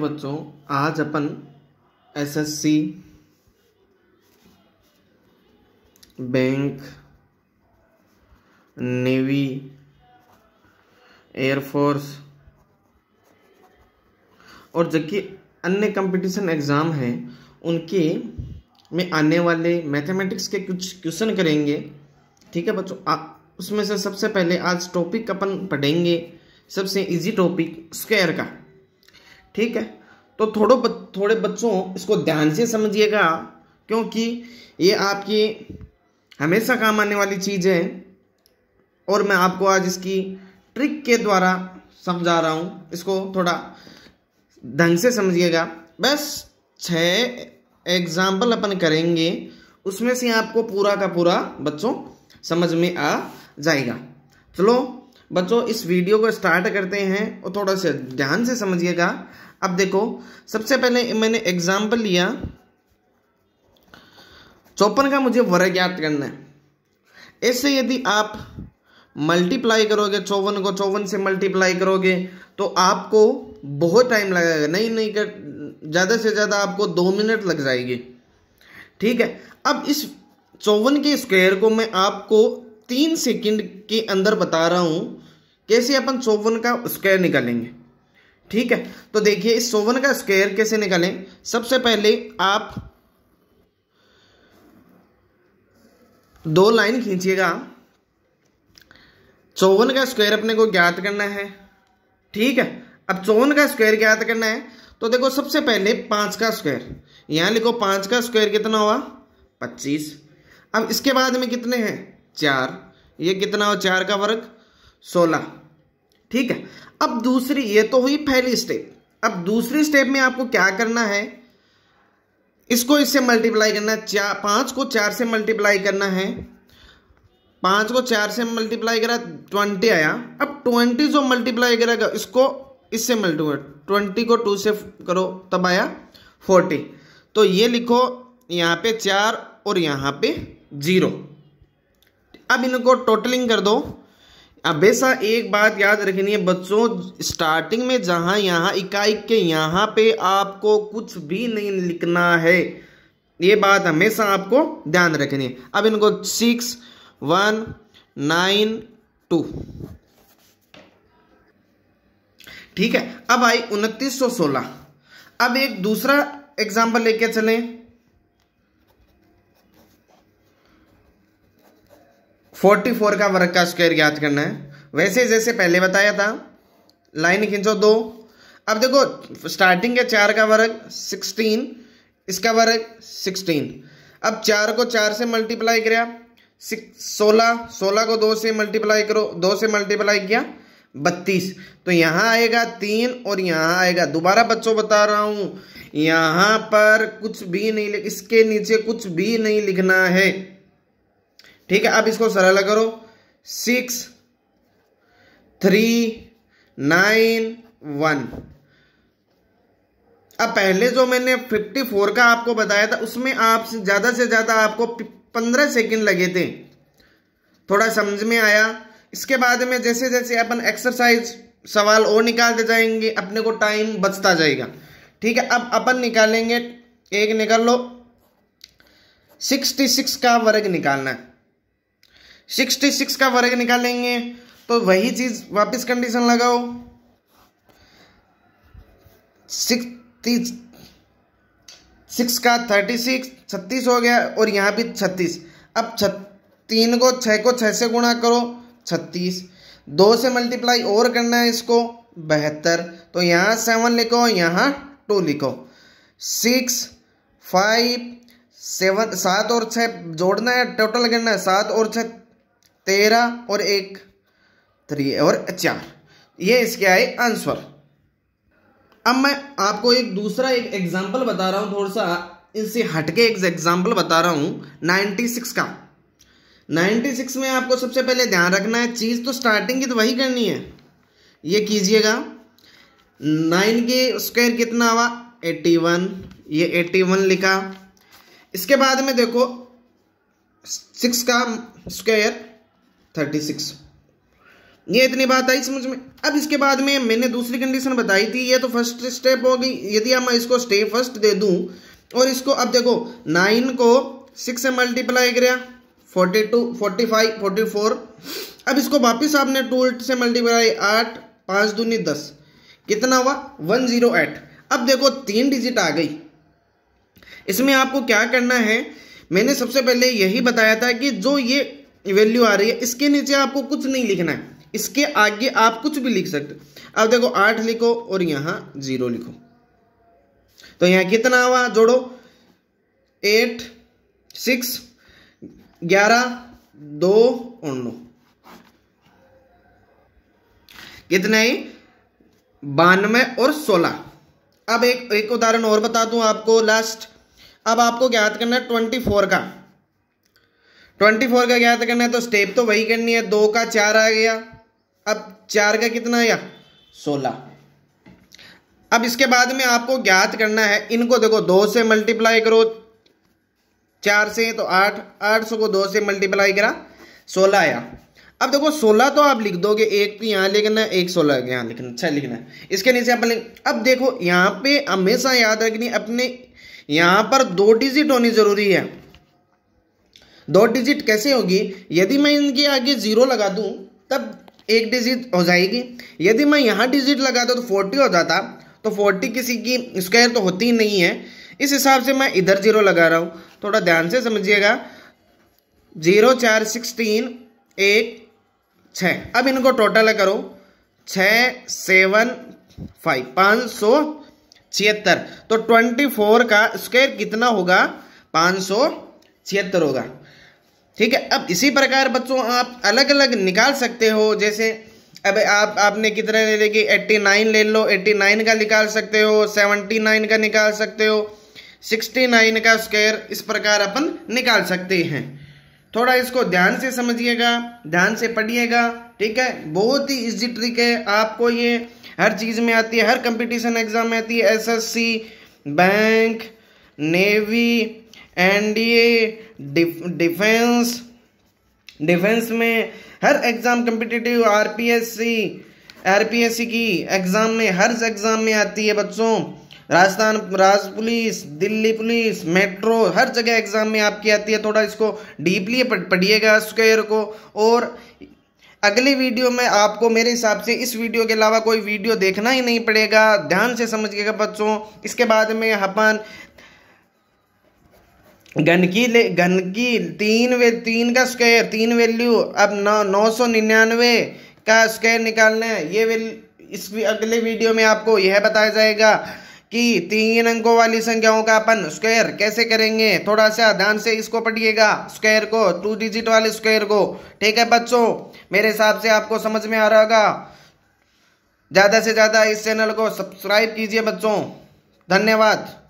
बच्चों आज अपन एसएससी बैंक नेवी एयरफोर्स और जबकि अन्य कंपटीशन एग्ज़ाम है उनके में आने वाले मैथमेटिक्स के कुछ क्वेश्चन करेंगे ठीक है बच्चों आ, उसमें से सबसे पहले आज टॉपिक अपन पढ़ेंगे सबसे इजी टॉपिक स्क्वायर का ठीक है तो थोड़ो थोड़े बच्चों इसको ध्यान से समझिएगा क्योंकि ये आपकी हमेशा काम आने वाली चीज़ है और मैं आपको आज इसकी ट्रिक के द्वारा समझा रहा हूँ इसको थोड़ा ढंग से समझिएगा बस छः एग्जाम्पल अपन करेंगे उसमें से आपको पूरा का पूरा बच्चों समझ में आ जाएगा चलो बच्चों इस वीडियो को स्टार्ट करते हैं और थोड़ा सा ध्यान से समझिएगा अब देखो सबसे पहले मैंने एग्जाम्पल लिया चौपन का मुझे वर्ग याद करना है ऐसे यदि आप मल्टीप्लाई करोगे चौवन को चौवन से मल्टीप्लाई करोगे तो आपको बहुत टाइम लगेगा नहीं नहीं कर ज़्यादा से ज़्यादा आपको दो मिनट लग जाएगी ठीक है अब इस चौवन के स्क्वायर को मैं आपको तीन सेकंड के अंदर बता रहा हूं कैसे अपन चौवन का स्क्वायर निकालेंगे ठीक है तो देखिए इस सोवन का स्क्वायर कैसे निकालें सबसे पहले आप दो लाइन खींचिएगा चौवन का स्क्वायर अपने को ज्ञात करना है ठीक है अब चौवन का स्क्वायर ज्ञात करना है तो देखो सबसे पहले पांच का स्क्वायर यहां लिखो पांच का स्क्वायर कितना हुआ पच्चीस अब इसके बाद में कितने हैं चार ये कितना हो चार का वर्ग सोलह ठीक है अब दूसरी ये तो हुई पहली स्टेप अब दूसरी स्टेप में आपको क्या करना है इसको इससे मल्टीप्लाई करना चार पांच को चार से मल्टीप्लाई करना है पांच को चार से मल्टीप्लाई करा ट्वेंटी आया अब ट्वेंटी जो मल्टीप्लाई करेगा इसको इससे मल्टीप्लाई ट्वेंटी को टू से करो तब आया फोर्टी तो ये लिखो यहां पे चार और यहां पे जीरो अब इनको टोटलिंग कर दो हमेशा एक बात याद रखनी है बच्चों स्टार्टिंग में जहां यहां इकाई के यहां पे आपको कुछ भी नहीं लिखना है ये बात हमेशा आपको ध्यान रखनी है अब इनको सिक्स वन नाइन टू ठीक है अब आई उनतीस सौ सोलह अब एक दूसरा एग्जाम्पल लेके चलें फोर्टी फोर का वर्ग का स्क्वायर ज्ञात करना है वैसे जैसे पहले बताया था लाइन खींचो दो अब देखो स्टार्टिंग के चार का वर्ग सिक्सटीन इसका वर्ग सिक्सटीन अब चार को चार से मल्टीप्लाई कर सोलह सोलह को दो से मल्टीप्लाई करो दो से मल्टीप्लाई किया बत्तीस तो यहाँ आएगा तीन और यहाँ आएगा दोबारा बच्चों बता रहा हूँ यहाँ पर कुछ भी नहीं इसके नीचे कुछ भी नहीं लिखना है ठीक है अब इसको सरल करो सिक्स थ्री नाइन वन अब पहले जो मैंने 54 का आपको बताया था उसमें आप ज़्यादा से ज़्यादा आपको 15 सेकंड लगे थे थोड़ा समझ में आया इसके बाद में जैसे जैसे अपन एक्सरसाइज सवाल और निकालते जाएंगे अपने को टाइम बचता जाएगा ठीक है अब अपन निकालेंगे एक निकाल लो सिक्सटी सिक्स का वर्ग निकालना है सिक्सटी सिक्स का वर्ग निकालेंगे तो वही चीज वापस कंडीशन लगाओ सिक्स सिक्स का थर्टी सिक्स छत्तीस हो गया और यहाँ भी छत्तीस अब छ तीन को छः को छः से गुणा करो छत्तीस दो से मल्टीप्लाई और करना है इसको बहत्तर तो यहाँ सेवन लिखो यहाँ टू लिखो सिक्स फाइव सेवन सात और छः जोड़ना है टोटल करना है सात और छः तेरह और एक थ्री और चार ये इसके आए आंसर अब मैं आपको एक दूसरा एक एग्जाम्पल बता रहा हूं थोड़ा सा इससे हटके एक एग्जाम्पल बता रहा हूँ नाइनटी सिक्स का नाइनटी सिक्स में आपको सबसे पहले ध्यान रखना है चीज़ तो स्टार्टिंग की तो वही करनी है ये कीजिएगा नाइन के स्क्वायर कितना हुआ एट्टी वन ये एट्टी वन लिखा इसके बाद में देखो सिक्स का स्क्वायर थर्टी सिक्स ये इतनी बात आई समझ में अब इसके बाद में मैंने दूसरी कंडीशन बताई थी ये तो फर्स्ट स्टेप हो गई यदि हम इसको स्टेप फर्स्ट दे दूं और इसको अब देखो नाइन को सिक्स से मल्टीप्लाई कर forty two forty five forty four अब इसको वापस आपने टू से मल्टीप्लाई आठ पाँच दूनी दस कितना हुआ वन जीरो एट अब देखो तीन डिजिट आ गई इसमें आपको क्या करना है मैंने सबसे पहले यही बताया था कि जो ये वैल्यू आ रही है इसके नीचे आपको कुछ नहीं लिखना है इसके आगे आप कुछ भी लिख सकते अब देखो आठ लिखो और यहां जीरो लिखो तो यहां कितना हुआ जोड़ो एट सिक्स ग्यारह दो और कितने ही बानवे और सोलह अब एक एक उदाहरण और बता दूं आपको लास्ट अब आपको ज्ञात करना है ट्वेंटी फोर का ट्वेंटी फोर का ज्ञात तो करना है तो स्टेप तो वही करनी है दो का चार आ गया अब चार का कितना आया सोलह अब इसके बाद में आपको ज्ञात करना है इनको देखो दो से मल्टीप्लाई करो चार से तो आठ आठ सौ को दो से मल्टीप्लाई करा सोलह आया अब देखो सोलह तो आप लिख दोगे एक तो यहाँ लिखना है एक सोलह यहां लिखना अच्छा लिखना है इसके नीचे आप अब देखो यहाँ पे हमेशा याद रखनी अपने यहां पर दो डिजिट होनी जरूरी है दो डिजिट कैसे होगी यदि मैं इनके आगे ज़ीरो लगा दूं तब एक डिजिट हो जाएगी यदि मैं यहाँ डिजिट दूँ तो फोर्टी हो जाता तो फोर्टी किसी की स्क्वायर तो होती ही नहीं है इस हिसाब से मैं इधर जीरो लगा रहा हूँ थोड़ा ध्यान से समझिएगा जीरो चार सिक्सटीन एक छः अब इनको टोटल करो छः सेवन फाइव पाँच सौ छिहत्तर तो ट्वेंटी फोर का स्क्वायर कितना होगा पाँच सौ छिहत्तर होगा ठीक है अब इसी प्रकार बच्चों आप अलग अलग निकाल सकते हो जैसे अब आप आपने कितने ले लेंगे एट्टी नाइन ले लो एट्टी नाइन का निकाल सकते हो सेवनटी नाइन का निकाल सकते हो सिक्सटी नाइन का स्क्वायर इस प्रकार अपन निकाल सकते हैं थोड़ा इसको ध्यान से समझिएगा ध्यान से पढ़िएगा ठीक है बहुत ही इजी ट्रिक है आपको ये हर चीज़ में आती है हर कंपटीशन एग्जाम में आती है SSC bank navy NDA defence defence में हर एग्ज़ाम कम्पिटिटिव आरपीएससी आरपीएससी की एग्ज़ाम में हर एग्ज़ाम में आती है बच्चों राजस्थान राज पुलिस दिल्ली पुलिस मेट्रो हर जगह एग्ज़ाम में आपकी आती है थोड़ा इसको डीपली पढ़िएगा स्क्वेयर को और अगली वीडियो में आपको मेरे हिसाब से इस वीडियो के अलावा कोई वीडियो देखना ही नहीं पड़ेगा ध्यान से समझिएगा बच्चों इसके बाद में अपन घन की ले घन की तीन वे तीन का स्क्वायर तीन वैल्यू अब नौ नौ सौ निन्यानवे का स्क्वायर निकालना है ये इस अगले वीडियो में आपको यह बताया जाएगा कि तीन अंकों वाली संख्याओं का अपन स्क्वायर कैसे करेंगे थोड़ा सा ध्यान से इसको पढ़िएगा स्क्वायर को टू डिजिट वाले स्क्वायर को ठीक है बच्चों मेरे हिसाब से आपको समझ में आ रहा होगा ज़्यादा से ज़्यादा इस चैनल को सब्सक्राइब कीजिए बच्चों धन्यवाद